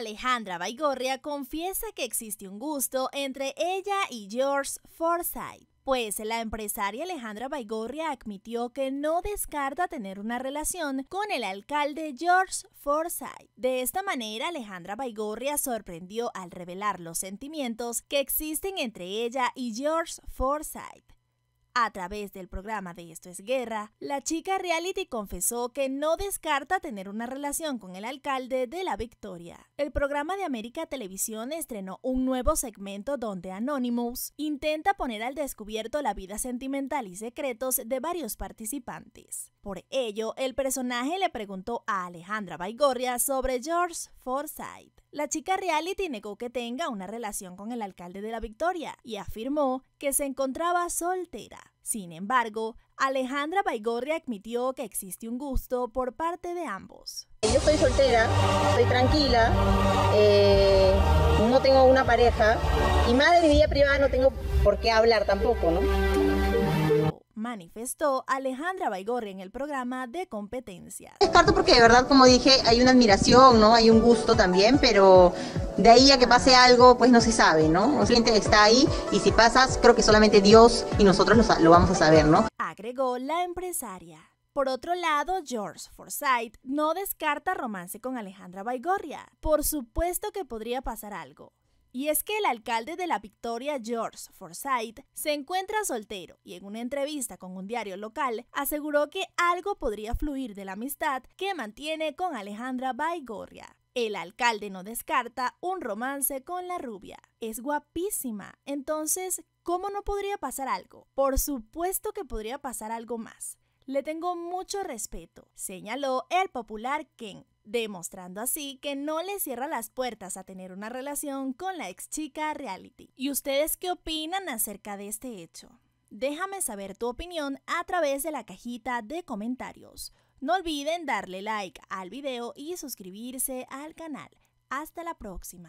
Alejandra Baigorria confiesa que existe un gusto entre ella y George Forsyth. Pues la empresaria Alejandra Baigorria admitió que no descarta tener una relación con el alcalde George Forsyth. De esta manera, Alejandra Baigorria sorprendió al revelar los sentimientos que existen entre ella y George Forsyth. A través del programa de Esto es Guerra, la chica reality confesó que no descarta tener una relación con el alcalde de La Victoria. El programa de América Televisión estrenó un nuevo segmento donde Anonymous intenta poner al descubierto la vida sentimental y secretos de varios participantes. Por ello, el personaje le preguntó a Alejandra Baigorria sobre George Forsyth. La chica reality negó que tenga una relación con el alcalde de la Victoria y afirmó que se encontraba soltera. Sin embargo, Alejandra Baigorria admitió que existe un gusto por parte de ambos. Yo estoy soltera, estoy tranquila, eh, no tengo una pareja y más de mi vida privada no tengo por qué hablar tampoco, ¿no? manifestó Alejandra Baigorri en el programa de competencia. Descarto porque de verdad, como dije, hay una admiración, ¿no? Hay un gusto también, pero de ahí a que pase algo, pues no se sabe, ¿no? La gente está ahí y si pasas, creo que solamente Dios y nosotros lo, vamos a saber, ¿no? Agregó la empresaria. Por otro lado, George Forsyth no descarta romance con Alejandra Baigorria. Por supuesto que podría pasar algo, y es que el alcalde de La Victoria, George Forsyth, se encuentra soltero y en una entrevista con un diario local aseguró que algo podría fluir de la amistad que mantiene con Alejandra Baigorria. El alcalde no descarta un romance con la rubia. Es guapísima, entonces, ¿cómo no podría pasar algo? Por supuesto que podría pasar algo más. Le tengo mucho respeto, señaló el popular Ken demostrando así que no le cierra las puertas a tener una relación con la ex chica reality. ¿Y ustedes qué opinan acerca de este hecho? Déjame saber tu opinión a través de la cajita de comentarios. No olviden darle like al video y suscribirse al canal. Hasta la próxima.